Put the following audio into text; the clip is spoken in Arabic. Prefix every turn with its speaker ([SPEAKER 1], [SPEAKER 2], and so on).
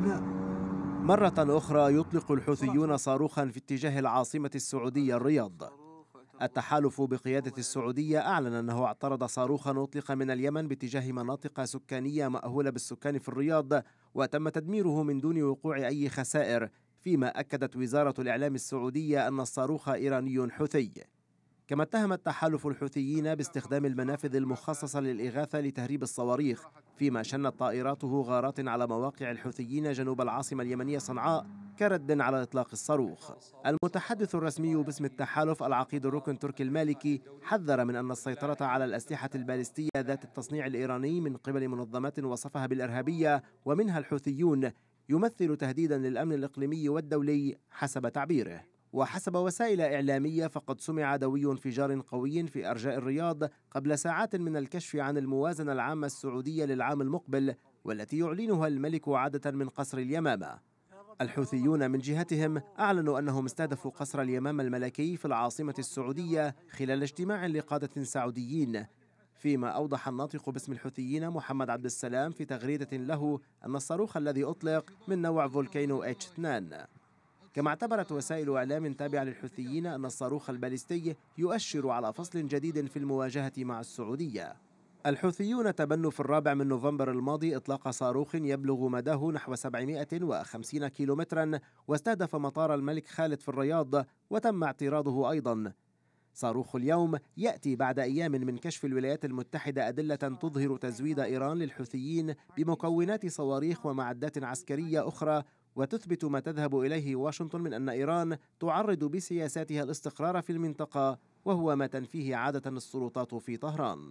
[SPEAKER 1] لا مرة أخرى يطلق الحوثيون صاروخا في اتجاه العاصمة السعودية الرياض التحالف بقيادة السعودية أعلن أنه اعترض صاروخا أطلق من اليمن باتجاه مناطق سكانية مأهولة بالسكان في الرياض وتم تدميره من دون وقوع أي خسائر فيما أكدت وزارة الإعلام السعودية أن الصاروخ إيراني حوثي كما اتهم التحالف الحوثيين باستخدام المنافذ المخصصة للإغاثة لتهريب الصواريخ فيما شنت طائراته غارات على مواقع الحوثيين جنوب العاصمة اليمنية صنعاء كرد على إطلاق الصاروخ المتحدث الرسمي باسم التحالف العقيد الركن تركي المالكي حذر من أن السيطرة على الأسلحة البالستية ذات التصنيع الإيراني من قبل منظمات وصفها بالإرهابية ومنها الحوثيون يمثل تهديدا للأمن الإقليمي والدولي حسب تعبيره وحسب وسائل إعلامية فقد سمع دوي انفجار قوي في أرجاء الرياض قبل ساعات من الكشف عن الموازنة العامة السعودية للعام المقبل والتي يعلنها الملك عادة من قصر اليمامة الحوثيون من جهتهم أعلنوا أنهم استهدفوا قصر اليمامة الملكي في العاصمة السعودية خلال اجتماع لقادة سعوديين فيما أوضح الناطق باسم الحوثيين محمد عبد السلام في تغريدة له أن الصاروخ الذي أطلق من نوع فولكينو H2 كما اعتبرت وسائل إعلام تابعة للحوثيين أن الصاروخ الباليستي يؤشر على فصل جديد في المواجهة مع السعودية الحوثيون تبنوا في الرابع من نوفمبر الماضي إطلاق صاروخ يبلغ مداه نحو 750 كيلومترا واستهدف مطار الملك خالد في الرياض وتم اعتراضه أيضا صاروخ اليوم يأتي بعد أيام من كشف الولايات المتحدة أدلة تظهر تزويد إيران للحوثيين بمكونات صواريخ ومعدات عسكرية أخرى وتثبت ما تذهب اليه واشنطن من ان ايران تعرض بسياساتها الاستقرار في المنطقه وهو ما تنفيه عاده السلطات في طهران